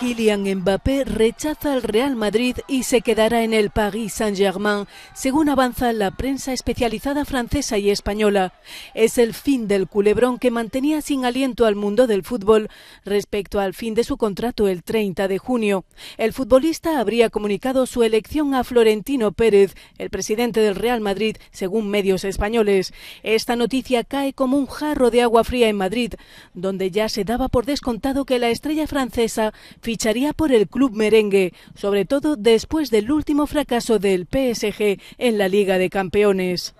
Kylian Mbappé rechaza al Real Madrid y se quedará en el Paris Saint-Germain, según avanza la prensa especializada francesa y española. Es el fin del culebrón que mantenía sin aliento al mundo del fútbol respecto al fin de su contrato el 30 de junio. El futbolista habría comunicado su elección a Florentino Pérez, el presidente del Real Madrid, según medios españoles. Esta noticia cae como un jarro de agua fría en Madrid, donde ya se daba por descontado que la estrella francesa ficharía por el club merengue, sobre todo después del último fracaso del PSG en la Liga de Campeones.